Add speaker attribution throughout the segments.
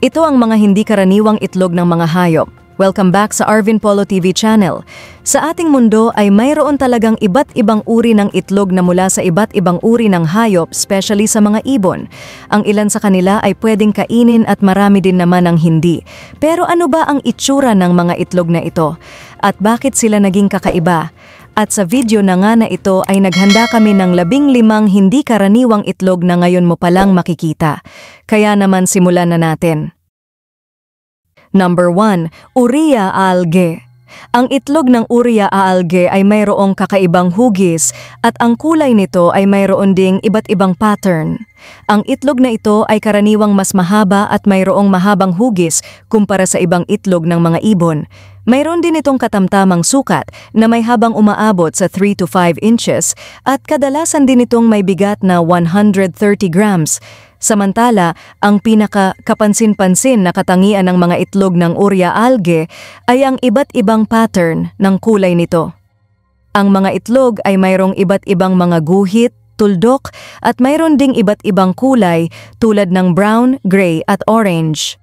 Speaker 1: Ito ang mga hindi karaniwang itlog ng mga hayop. Welcome back sa Arvin Polo TV channel. Sa ating mundo ay mayroon talagang iba't ibang uri ng itlog na mula sa iba't ibang uri ng hayop, especially sa mga ibon. Ang ilan sa kanila ay pwedeng kainin at marami din naman ang hindi. Pero ano ba ang itsura ng mga itlog na ito? At bakit sila naging kakaiba? At sa video na nga na ito ay naghanda kami ng labing limang hindi karaniwang itlog na ngayon mo palang makikita. Kaya naman simulan na natin. Number 1. Uria Alge Ang itlog ng Uria Alge ay mayroong kakaibang hugis at ang kulay nito ay mayroon ding iba't ibang pattern. Ang itlog na ito ay karaniwang mas mahaba at mayroong mahabang hugis kumpara sa ibang itlog ng mga ibon. Mayroon din itong katamtamang sukat na may habang umaabot sa 3 to 5 inches at kadalasan din itong may bigat na 130 grams. Samantala, ang pinaka-kapansin-pansin na katangian ng mga itlog ng Uria algae ay ang iba't ibang pattern ng kulay nito. Ang mga itlog ay mayroong iba't ibang mga guhit, tuldok at mayroon ding iba't ibang kulay tulad ng brown, gray at orange.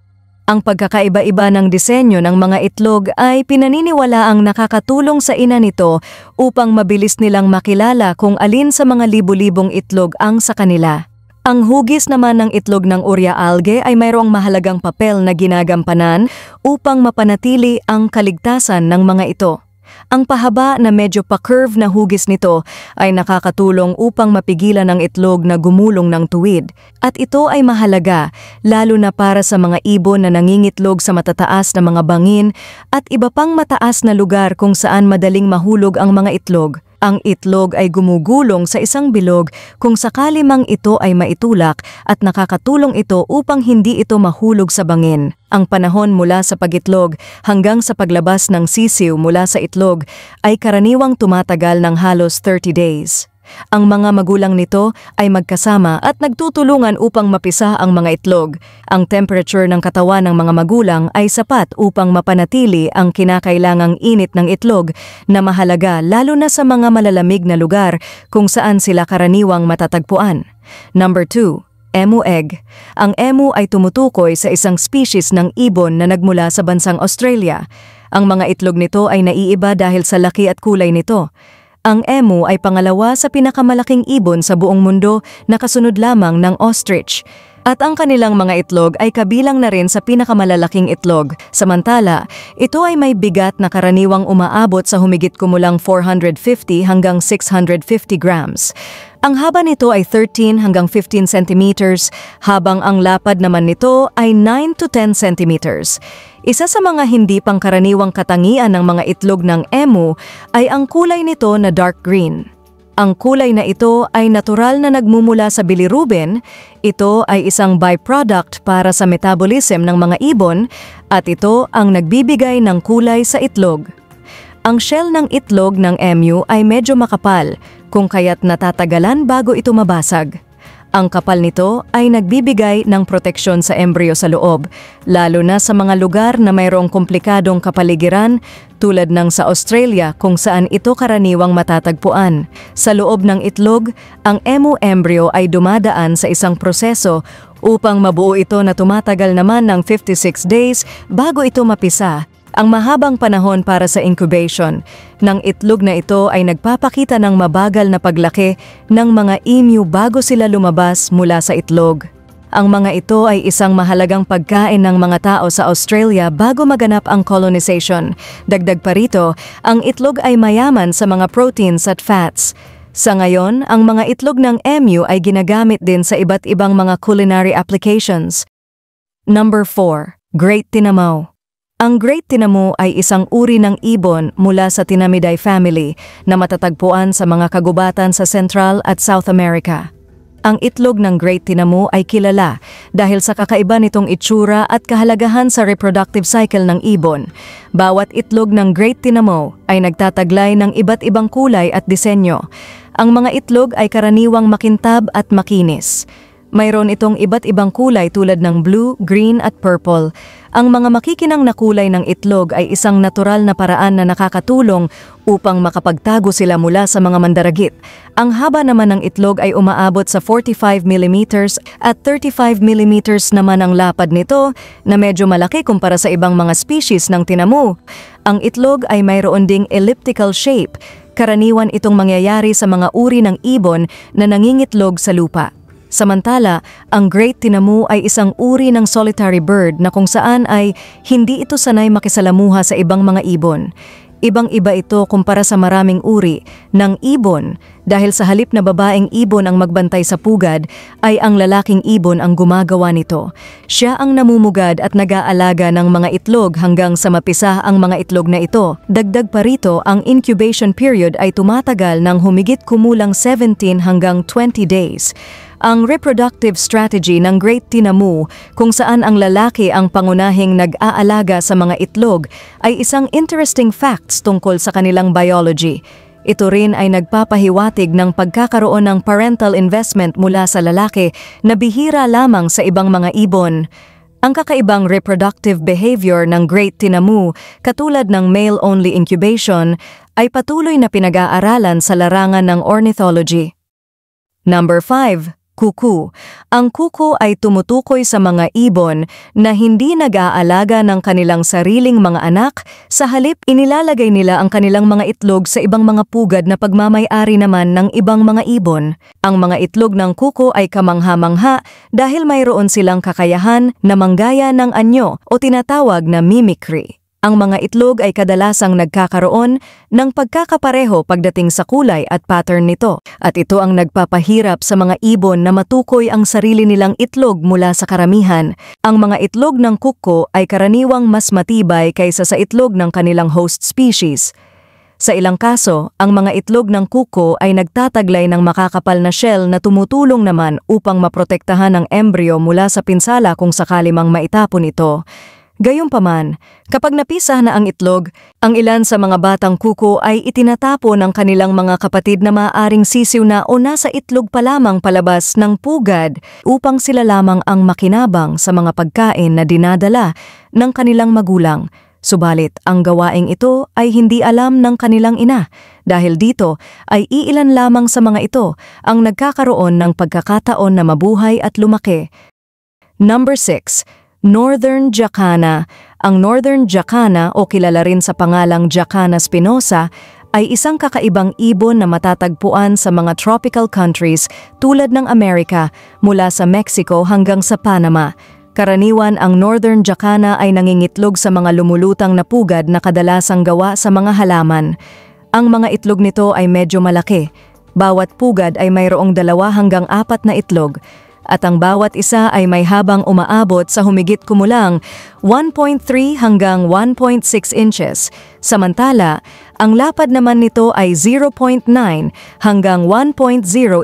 Speaker 1: Ang pagkakaiba-iba ng disenyo ng mga itlog ay pinaniniwala ang nakakatulong sa ina nito upang mabilis nilang makilala kung alin sa mga libu-libong itlog ang sa kanila. Ang hugis naman ng itlog ng Urea algae ay mayroong mahalagang papel na ginagampanan upang mapanatili ang kaligtasan ng mga ito. Ang pahaba na medyo pa-curve na hugis nito ay nakakatulong upang mapigilan ang itlog na gumulong ng tuwid at ito ay mahalaga lalo na para sa mga ibon na nangingitlog sa matataas na mga bangin at iba pang mataas na lugar kung saan madaling mahulog ang mga itlog. Ang itlog ay gumugulong sa isang bilog kung sakali mang ito ay maitulak at nakakatulong ito upang hindi ito mahulog sa bangin. Ang panahon mula sa pagitlog hanggang sa paglabas ng sisiw mula sa itlog ay karaniwang tumatagal ng halos 30 days. Ang mga magulang nito ay magkasama at nagtutulungan upang mapisa ang mga itlog. Ang temperature ng katawan ng mga magulang ay sapat upang mapanatili ang kinakailangang init ng itlog na mahalaga lalo na sa mga malalamig na lugar kung saan sila karaniwang matatagpuan. Number 2. Emu egg. Ang emu ay tumutukoy sa isang species ng ibon na nagmula sa bansang Australia. Ang mga itlog nito ay naiiba dahil sa laki at kulay nito. Ang emu ay pangalawa sa pinakamalaking ibon sa buong mundo na kasunod lamang ng ostrich. At ang kanilang mga itlog ay kabilang na rin sa pinakamalalaking itlog. Samantala, ito ay may bigat na karaniwang umaabot sa humigit kumulang 450 hanggang 650 grams. Ang haba nito ay 13 hanggang 15 centimeters, habang ang lapad naman nito ay 9 to 10 centimeters. Isa sa mga hindi pangkaraniwang katangian ng mga itlog ng emu ay ang kulay nito na dark green. Ang kulay na ito ay natural na nagmumula sa bilirubin, ito ay isang byproduct para sa metabolism ng mga ibon at ito ang nagbibigay ng kulay sa itlog. Ang shell ng itlog ng emu ay medyo makapal, kung kaya't natatagalan bago ito mabasag. Ang kapal nito ay nagbibigay ng proteksyon sa embryo sa loob, lalo na sa mga lugar na mayroong komplikadong kapaligiran tulad ng sa Australia kung saan ito karaniwang matatagpuan. Sa loob ng itlog, ang emu embryo ay dumadaan sa isang proseso upang mabuo ito na tumatagal naman ng 56 days bago ito mapisa ang mahabang panahon para sa incubation ng itlog na ito ay nagpapakita ng mabagal na paglaki ng mga emu bago sila lumabas mula sa itlog. Ang mga ito ay isang mahalagang pagkain ng mga tao sa Australia bago maganap ang colonization. Dagdag pa rito, ang itlog ay mayaman sa mga proteins at fats. Sa ngayon, ang mga itlog ng emu ay ginagamit din sa iba't ibang mga culinary applications. Number 4. Great Tinamaw ang Great Tinamo ay isang uri ng ibon mula sa Tinamiday family na matatagpuan sa mga kagubatan sa Central at South America. Ang itlog ng Great Tinamo ay kilala dahil sa kakaiba nitong itsura at kahalagahan sa reproductive cycle ng ibon. Bawat itlog ng Great Tinamo ay nagtataglay ng iba't ibang kulay at disenyo. Ang mga itlog ay karaniwang makintab at makinis. Mayroon itong iba't ibang kulay tulad ng blue, green at purple. Ang mga makikinang na kulay ng itlog ay isang natural na paraan na nakakatulong upang makapagtago sila mula sa mga mandaragit. Ang haba naman ng itlog ay umaabot sa 45 mm at 35 mm naman ang lapad nito na medyo malaki kumpara sa ibang mga species ng tinamu. Ang itlog ay mayroon ding elliptical shape. Karaniwan itong mangyayari sa mga uri ng ibon na nangingitlog sa lupa. Samantala, ang Great Tinamu ay isang uri ng solitary bird na kung saan ay hindi ito sanay makisalamuha sa ibang mga ibon. Ibang-iba ito kumpara sa maraming uri ng ibon dahil sa halip na babaeng ibon ang magbantay sa pugad ay ang lalaking ibon ang gumagawa nito. Siya ang namumugad at nag-aalaga ng mga itlog hanggang sa mapisa ang mga itlog na ito. Dagdag pa rito, ang incubation period ay tumatagal ng humigit kumulang 17 hanggang 20 days ang reproductive strategy ng Great Tinamu kung saan ang lalaki ang pangunahing nag-aalaga sa mga itlog ay isang interesting facts tungkol sa kanilang biology. Ito rin ay nagpapahiwatig ng pagkakaroon ng parental investment mula sa lalaki na bihira lamang sa ibang mga ibon. Ang kakaibang reproductive behavior ng Great Tinamu, katulad ng male-only incubation, ay patuloy na pinag-aaralan sa larangan ng ornithology. Number 5 kuku. Ang kuku ay tumutukoy sa mga ibon na hindi nag-aalaga ng kanilang sariling mga anak, sa halip inilalagay nila ang kanilang mga itlog sa ibang mga pugad na pagmamayari naman ng ibang mga ibon. Ang mga itlog ng kuku ay kamangha-mangha dahil mayroon silang kakayahan na manggaya ng anyo o tinatawag na mimicry. Ang mga itlog ay kadalasang nagkakaroon ng pagkakapareho pagdating sa kulay at pattern nito, at ito ang nagpapahirap sa mga ibon na matukoy ang sarili nilang itlog mula sa karamihan. Ang mga itlog ng kuko ay karaniwang mas matibay kaysa sa itlog ng kanilang host species. Sa ilang kaso, ang mga itlog ng kuko ay nagtataglay ng makakapal na shell na tumutulong naman upang maprotektahan ang embryo mula sa pinsala kung sakali mang maitapon ito. Gayunpaman, kapag napisa na ang itlog, ang ilan sa mga batang kuko ay itinatapo ng kanilang mga kapatid na maaring sisiw na o nasa itlog pa lamang palabas ng pugad upang sila lamang ang makinabang sa mga pagkain na dinadala ng kanilang magulang. Subalit, ang gawaing ito ay hindi alam ng kanilang ina dahil dito ay iilan lamang sa mga ito ang nagkakaroon ng pagkakataon na mabuhay at lumaki. Number 6 Northern Jacana. Ang Northern Jacana o kilala rin sa pangalang Jacana spinosa ay isang kakaibang ibon na matatagpuan sa mga tropical countries tulad ng Amerika mula sa Mexico hanggang sa Panama. Karaniwan ang Northern Jacana ay nangingitlog sa mga lumulutang na pugad na kadalasang gawa sa mga halaman. Ang mga itlog nito ay medyo malaki. Bawat pugad ay mayroong dalawa hanggang apat na itlog at ang bawat isa ay may habang umaabot sa humigit kumulang 1.3 hanggang 1.6 inches. Samantala, ang lapad naman nito ay 0.9 hanggang 1.0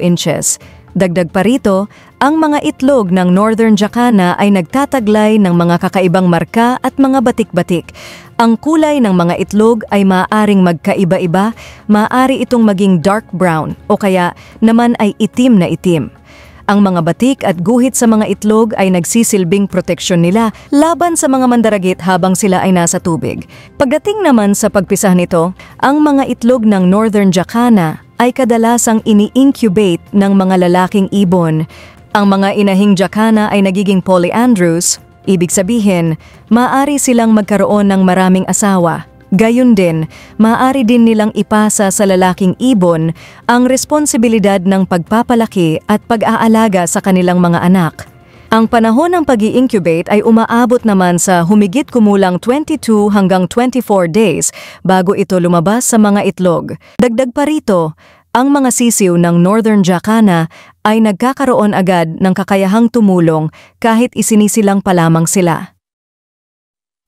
Speaker 1: inches. Dagdag pa rito, ang mga itlog ng Northern Jacana ay nagtataglay ng mga kakaibang marka at mga batik-batik. Ang kulay ng mga itlog ay maaaring magkaiba-iba, maaari itong maging dark brown o kaya naman ay itim na itim. Ang mga batik at guhit sa mga itlog ay nagsisilbing proteksyon nila laban sa mga mandaragit habang sila ay nasa tubig. Pagdating naman sa pagpisah nito, ang mga itlog ng Northern Jacana ay kadalasang ini-incubate ng mga lalaking ibon. Ang mga inahing Jacana ay nagiging polyandrous, ibig sabihin, maaari silang magkaroon ng maraming asawa Gayun din, maaari din nilang ipasa sa lalaking ibon ang responsibilidad ng pagpapalaki at pag-aalaga sa kanilang mga anak. Ang panahon ng pag incubate ay umaabot naman sa humigit kumulang 22 hanggang 24 days bago ito lumabas sa mga itlog. Dagdag pa rito, ang mga sisiw ng Northern Jacana ay nagkakaroon agad ng kakayahang tumulong kahit isinisilang pa lamang sila.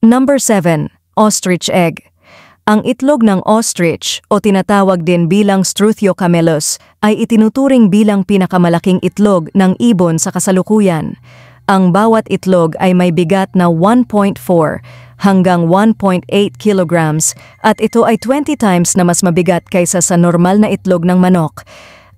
Speaker 1: Number 7. Ostrich Egg ang itlog ng ostrich o tinatawag din bilang Struthio camelus ay itinuturing bilang pinakamalaking itlog ng ibon sa kasalukuyan. Ang bawat itlog ay may bigat na 1.4 hanggang 1.8 kilograms at ito ay 20 times na mas mabigat kaysa sa normal na itlog ng manok.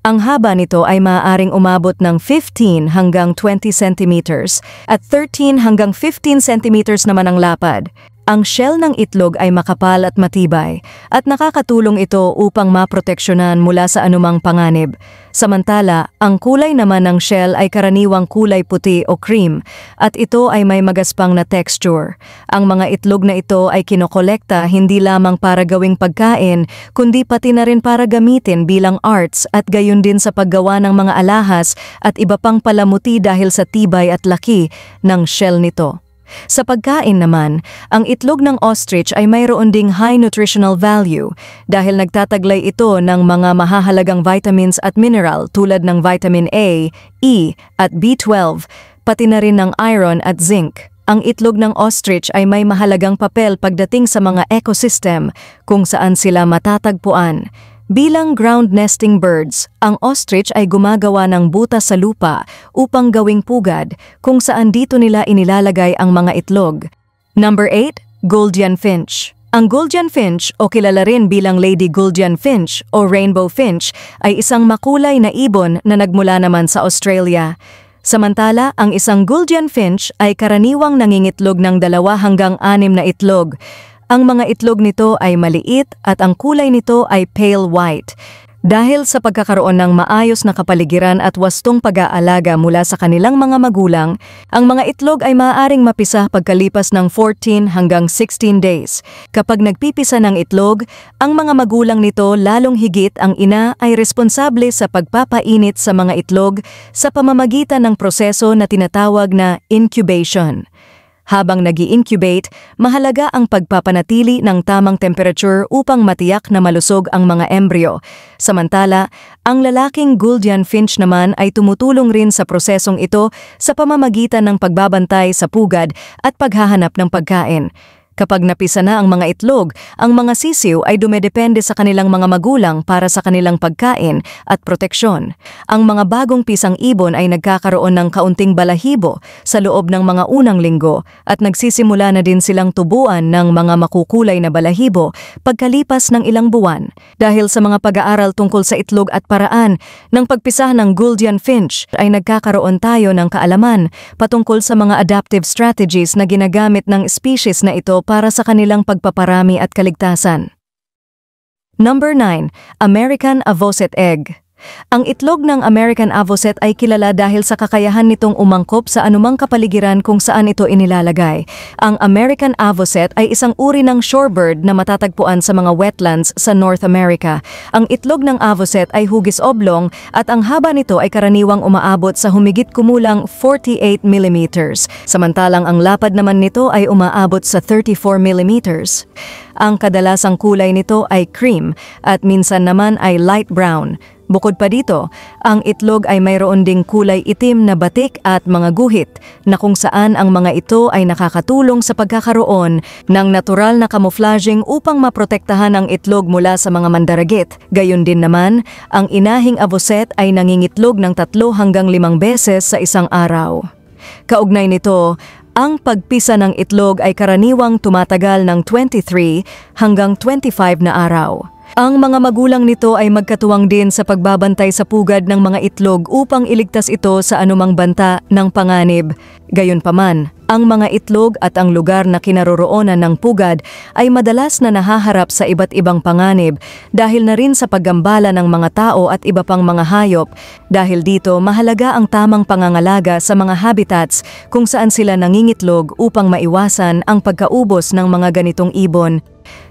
Speaker 1: Ang haba nito ay maaaring umabot ng 15 hanggang 20 centimeters at 13 hanggang 15 centimeters naman ang lapad. Ang shell ng itlog ay makapal at matibay at nakakatulong ito upang maproteksyonan mula sa anumang panganib. Samantala, ang kulay naman ng shell ay karaniwang kulay puti o cream at ito ay may magaspang na texture. Ang mga itlog na ito ay kinokolekta hindi lamang para gawing pagkain kundi pati na rin para gamitin bilang arts at gayon din sa paggawa ng mga alahas at iba pang palamuti dahil sa tibay at laki ng shell nito. Sa pagkain naman, ang itlog ng ostrich ay mayroon ding high nutritional value dahil nagtataglay ito ng mga mahahalagang vitamins at mineral tulad ng vitamin A, E at B12, pati na rin ng iron at zinc. Ang itlog ng ostrich ay may mahalagang papel pagdating sa mga ecosystem kung saan sila matatagpuan. Bilang ground nesting birds, ang ostrich ay gumagawa ng butas sa lupa upang gawing pugad kung saan dito nila inilalagay ang mga itlog. Number 8, Goldian Finch. Ang Goldian Finch o kilala rin bilang Lady Goldian Finch o Rainbow Finch ay isang makulay na ibon na nagmula naman sa Australia. Samantala, ang isang Goldian Finch ay karaniwang nangingitlog ng dalawa hanggang anim na itlog. Ang mga itlog nito ay maliit at ang kulay nito ay pale white. Dahil sa pagkakaroon ng maayos na kapaligiran at wastong pag-aalaga mula sa kanilang mga magulang, ang mga itlog ay maaaring mapisa pagkalipas ng 14 hanggang 16 days. Kapag nagpipisa ng itlog, ang mga magulang nito lalong higit ang ina ay responsable sa pagpapainit sa mga itlog sa pamamagitan ng proseso na tinatawag na incubation. Habang nag incubate mahalaga ang pagpapanatili ng tamang temperature upang matiyak na malusog ang mga embryo. Samantala, ang lalaking Gouldian finch naman ay tumutulong rin sa prosesong ito sa pamamagitan ng pagbabantay sa pugad at paghahanap ng pagkain. Kapag napisa na ang mga itlog, ang mga sisiw ay dumedepende sa kanilang mga magulang para sa kanilang pagkain at proteksyon. Ang mga bagong pisang ibon ay nagkakaroon ng kaunting balahibo sa loob ng mga unang linggo at nagsisimula na din silang tubuan ng mga makukulay na balahibo pagkalipas ng ilang buwan. Dahil sa mga pag-aaral tungkol sa itlog at paraan ng pagpisa ng Gouldian Finch ay nagkakaroon tayo ng kaalaman patungkol sa mga adaptive strategies na ginagamit ng species na ito para sa kanilang pagpaparami at kaligtasan. Number 9, American Avocet Egg ang itlog ng American Avocet ay kilala dahil sa kakayahan nitong umangkop sa anumang kapaligiran kung saan ito inilalagay. Ang American Avocet ay isang uri ng shorebird na matatagpuan sa mga wetlands sa North America. Ang itlog ng Avocet ay hugis oblong at ang haba nito ay karaniwang umaabot sa humigit kumulang 48 millimeters. Samantalang ang lapad naman nito ay umaabot sa 34 millimeters. Ang kadalasang kulay nito ay cream at minsan naman ay light brown. Bukod pa dito, ang itlog ay mayroon ding kulay itim na batik at mga guhit na kung saan ang mga ito ay nakakatulong sa pagkakaroon ng natural na camouflaging upang maprotektahan ang itlog mula sa mga mandaragit. Gayon din naman, ang inahing avocet ay nangingitlog ng tatlo hanggang limang beses sa isang araw. Kaugnay nito, ang pagpisa ng itlog ay karaniwang tumatagal ng 23 hanggang 25 na araw. Ang mga magulang nito ay magkatuwang din sa pagbabantay sa pugad ng mga itlog upang iligtas ito sa anumang banta ng panganib. Gayunpaman, ang mga itlog at ang lugar na kinaroroonan ng pugad ay madalas na nahaharap sa iba't ibang panganib dahil na rin sa paggambala ng mga tao at iba pang mga hayop. Dahil dito, mahalaga ang tamang pangangalaga sa mga habitats kung saan sila nangingitlog upang maiwasan ang pagkaubos ng mga ganitong ibon.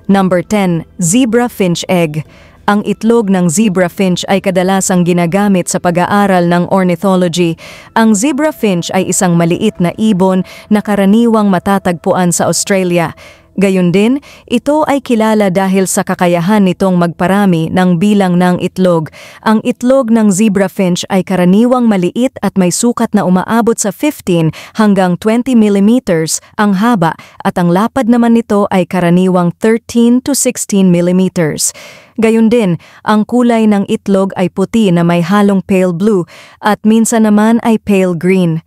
Speaker 1: Number 10. Zebra finch egg. Ang itlog ng zebra finch ay kadalasang ginagamit sa pag-aaral ng ornithology. Ang zebra finch ay isang maliit na ibon na karaniwang matatagpuan sa Australia. Gayun din, ito ay kilala dahil sa kakayahan nitong magparami ng bilang ng itlog. Ang itlog ng zebra finch ay karaniwang maliit at may sukat na umaabot sa 15 hanggang 20 millimeters ang haba at ang lapad naman nito ay karaniwang 13 to 16 millimeters. Gayun din, ang kulay ng itlog ay puti na may halong pale blue at minsan naman ay pale green.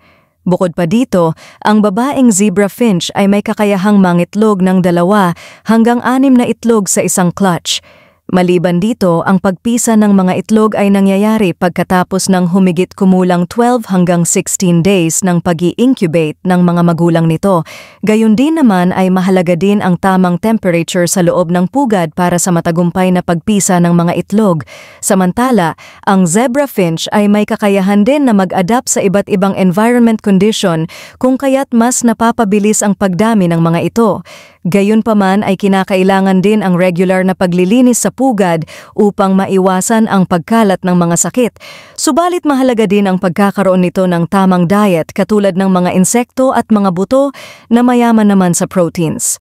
Speaker 1: Bukod pa dito, ang babaeng zebra finch ay may kakayahang mangitlog ng dalawa hanggang anim na itlog sa isang clutch. Maliban dito, ang pagpisa ng mga itlog ay nangyayari pagkatapos ng humigit kumulang 12 hanggang 16 days ng pag incubate ng mga magulang nito. Gayun din naman ay mahalaga din ang tamang temperature sa loob ng pugad para sa matagumpay na pagpisa ng mga itlog. Samantala, ang zebra finch ay may kakayahan din na mag-adapt sa iba't ibang environment condition kung kaya't mas napapabilis ang pagdami ng mga ito. Gayunpaman ay kinakailangan din ang regular na paglilinis sa pugad upang maiwasan ang pagkalat ng mga sakit. Subalit mahalaga din ang pagkakaroon nito ng tamang diet katulad ng mga insekto at mga buto na mayaman naman sa proteins.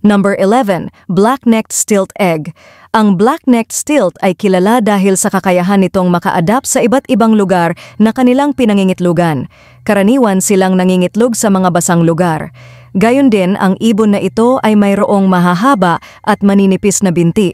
Speaker 1: Number 11, Black-necked stilt egg. Ang black-necked stilt ay kilala dahil sa kakayahan nitong maka-adapt sa iba't ibang lugar na kanilang pinangingitlugan. Karaniwan silang nangingitlog sa mga basang lugar. Gayon din ang ibon na ito ay mayroong mahahaba at maninipis na binti.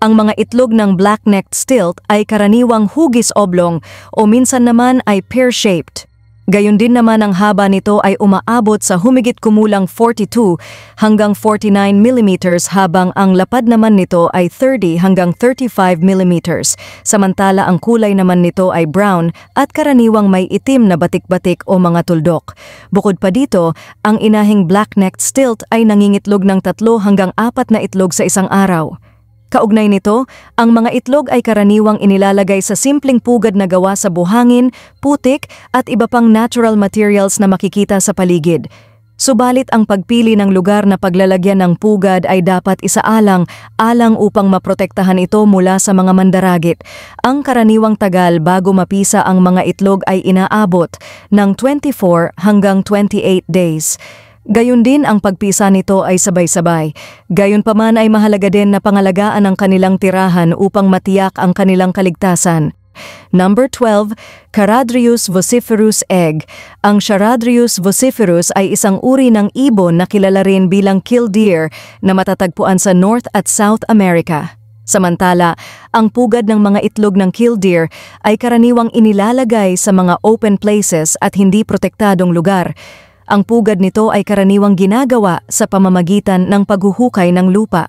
Speaker 1: Ang mga itlog ng black-necked stilt ay karaniwang hugis oblong o minsan naman ay pear-shaped. Gayon din naman ang haba nito ay umaabot sa humigit kumulang 42 hanggang 49 millimeters habang ang lapad naman nito ay 30 hanggang 35 millimeters. Samantala ang kulay naman nito ay brown at karaniwang may itim na batik-batik o mga tuldok. Bukod pa dito, ang inahing black-necked stilt ay nangingitlog ng tatlo hanggang apat na itlog sa isang araw. Kaugnay nito, ang mga itlog ay karaniwang inilalagay sa simpleng pugad na gawa sa buhangin, putik at iba pang natural materials na makikita sa paligid. Subalit ang pagpili ng lugar na paglalagyan ng pugad ay dapat isaalang, alang upang maprotektahan ito mula sa mga mandaragit. Ang karaniwang tagal bago mapisa ang mga itlog ay inaabot ng 24 hanggang 28 days. Gayon din ang pagpisa nito ay sabay-sabay. Gayon pa man ay mahalaga din na pangalagaan ang kanilang tirahan upang matiyak ang kanilang kaligtasan. Number 12, Charadrius vociferus egg. Ang Charadrius vociferus ay isang uri ng ibon na kilala rin bilang killdeer na matatagpuan sa North at South America. Samantala, ang pugad ng mga itlog ng killdeer ay karaniwang inilalagay sa mga open places at hindi protektadong lugar. Ang pugad nito ay karaniwang ginagawa sa pamamagitan ng paghuhukay ng lupa.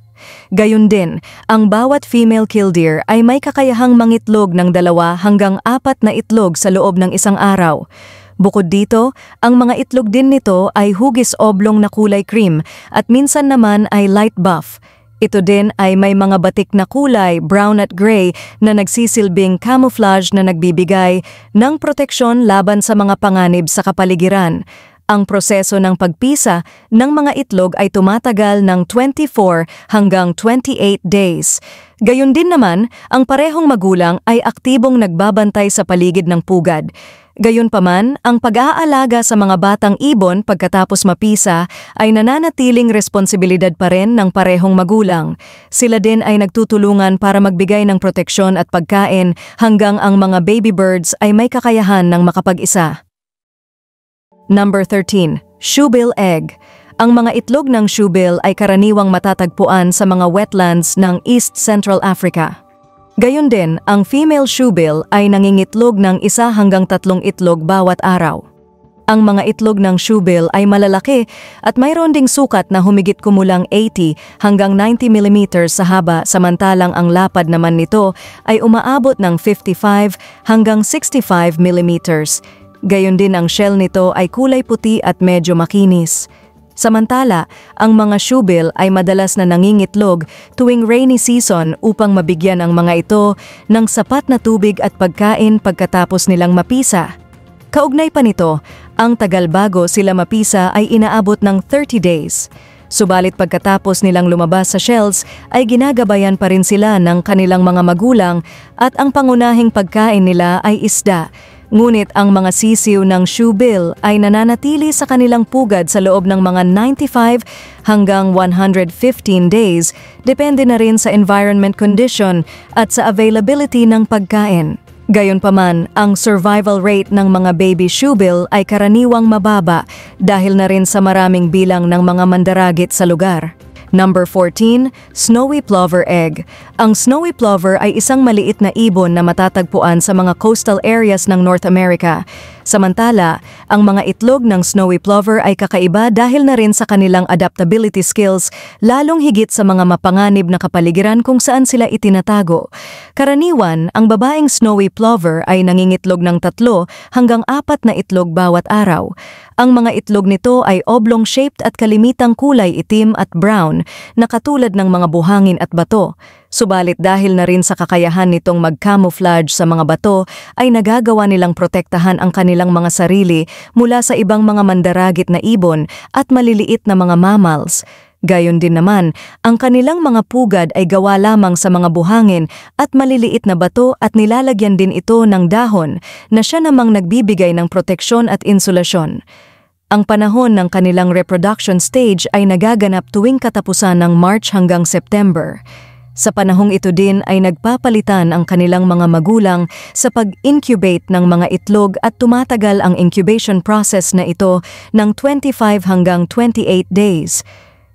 Speaker 1: Gayun din, ang bawat female killdeer ay may kakayahang mangitlog ng dalawa hanggang apat na itlog sa loob ng isang araw. Bukod dito, ang mga itlog din nito ay hugis oblong na kulay cream at minsan naman ay light buff. Ito din ay may mga batik na kulay, brown at gray, na nagsisilbing camouflage na nagbibigay ng proteksyon laban sa mga panganib sa kapaligiran. Ang proseso ng pagpisa ng mga itlog ay tumatagal ng 24 hanggang 28 days. Gayon din naman, ang parehong magulang ay aktibong nagbabantay sa paligid ng pugad. Gayunpaman, ang pag-aalaga sa mga batang ibon pagkatapos mapisa ay nananatiling responsibilidad pa rin ng parehong magulang. Sila din ay nagtutulungan para magbigay ng proteksyon at pagkain hanggang ang mga baby birds ay may kakayahan ng makapag-isa. Number 13. Shoebill Egg Ang mga itlog ng shoebill ay karaniwang matatagpuan sa mga wetlands ng East Central Africa. Gayon din, ang female shoebill ay nangingitlog ng isa hanggang tatlong itlog bawat araw. Ang mga itlog ng shoebill ay malalaki at mayroon ding sukat na humigit kumulang 80 hanggang 90 mm sa haba samantalang ang lapad naman nito ay umaabot ng 55 hanggang 65 mm. Gayon din ang shell nito ay kulay puti at medyo makinis. Samantala, ang mga shoebill ay madalas na nangingitlog tuwing rainy season upang mabigyan ang mga ito ng sapat na tubig at pagkain pagkatapos nilang mapisa. Kaugnay pa nito, ang tagal bago sila mapisa ay inaabot ng 30 days. Subalit pagkatapos nilang lumabas sa shells ay ginagabayan pa rin sila ng kanilang mga magulang at ang pangunahing pagkain nila ay isda Ngunit ang mga sisiw ng shoe bill ay nananatili sa kanilang pugad sa loob ng mga 95 hanggang 115 days, depende na rin sa environment condition at sa availability ng pagkain. Gayunpaman, ang survival rate ng mga baby shoebill ay karaniwang mababa dahil na rin sa maraming bilang ng mga mandaragit sa lugar. Number 14, Snowy Plover Egg. Ang snowy plover ay isang maliit na ibon na matatagpuan sa mga coastal areas ng North America. Samantala, ang mga itlog ng snowy plover ay kakaiba dahil na rin sa kanilang adaptability skills, lalong higit sa mga mapanganib na kapaligiran kung saan sila itinatago. Karaniwan, ang babaeng snowy plover ay nangingitlog ng tatlo hanggang apat na itlog bawat araw. Ang mga itlog nito ay oblong-shaped at kalimitang kulay itim at brown, na katulad ng mga buhangin at bato. Subalit dahil na rin sa kakayahan nitong mag-camouflage sa mga bato, ay nagagawa nilang protektahan ang kanilang mga sarili mula sa ibang mga mandaragit na ibon at maliliit na mga mammals. Gayon din naman, ang kanilang mga pugad ay gawa lamang sa mga buhangin at maliliit na bato at nilalagyan din ito ng dahon na siya namang nagbibigay ng proteksyon at insulasyon. Ang panahon ng kanilang reproduction stage ay nagaganap tuwing katapusan ng March hanggang September. Sa panahong ito din ay nagpapalitan ang kanilang mga magulang sa pag-incubate ng mga itlog at tumatagal ang incubation process na ito ng 25 hanggang 28 days.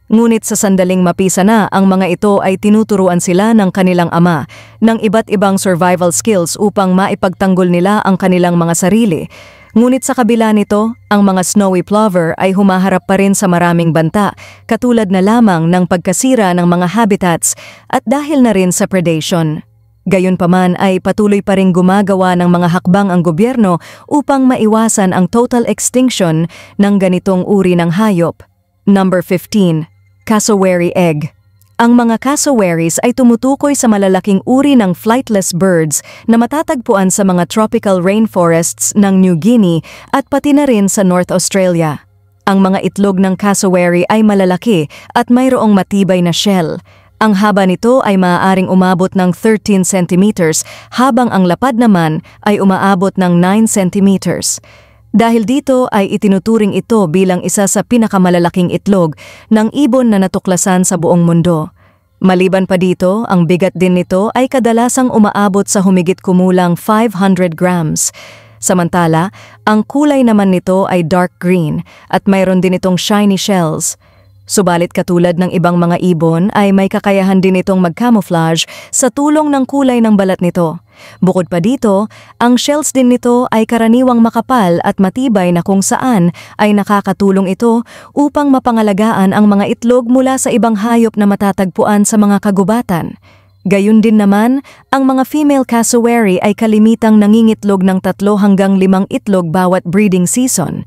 Speaker 1: Ngunit sa sandaling mapisa na, ang mga ito ay tinuturuan sila ng kanilang ama ng iba't ibang survival skills upang maipagtanggol nila ang kanilang mga sarili Ngunit sa kabila nito, ang mga snowy plover ay humaharap pa rin sa maraming banta, katulad na lamang ng pagkasira ng mga habitats at dahil na rin sa predation. Gayunpaman ay patuloy pa rin gumagawa ng mga hakbang ang gobyerno upang maiwasan ang total extinction ng ganitong uri ng hayop. Number 15. Cassowary Egg ang mga cassowaries ay tumutukoy sa malalaking uri ng flightless birds na matatagpuan sa mga tropical rainforests ng New Guinea at pati na rin sa North Australia. Ang mga itlog ng cassowary ay malalaki at mayroong matibay na shell. Ang haba nito ay maaaring umabot ng 13 centimeters habang ang lapad naman ay umaabot ng 9 centimeters. Dahil dito ay itinuturing ito bilang isa sa pinakamalalaking itlog ng ibon na natuklasan sa buong mundo. Maliban pa dito, ang bigat din nito ay kadalasang umaabot sa humigit kumulang 500 grams. Samantala, ang kulay naman nito ay dark green at mayroon din itong shiny shells. Subalit katulad ng ibang mga ibon ay may kakayahan din itong mag-camouflage sa tulong ng kulay ng balat nito. Bukod pa dito, ang shells din nito ay karaniwang makapal at matibay na kung saan ay nakakatulong ito upang mapangalagaan ang mga itlog mula sa ibang hayop na matatagpuan sa mga kagubatan. Gayun din naman, ang mga female cassowary ay kalimitang nangingitlog ng tatlo hanggang limang itlog bawat breeding season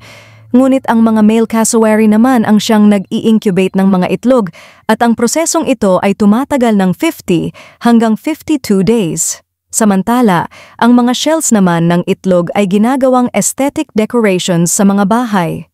Speaker 1: ngunit ang mga male cassowary naman ang siyang nag-i-incubate ng mga itlog at ang prosesong ito ay tumatagal ng 50 hanggang 52 days. Samantala, ang mga shells naman ng itlog ay ginagawang aesthetic decorations sa mga bahay.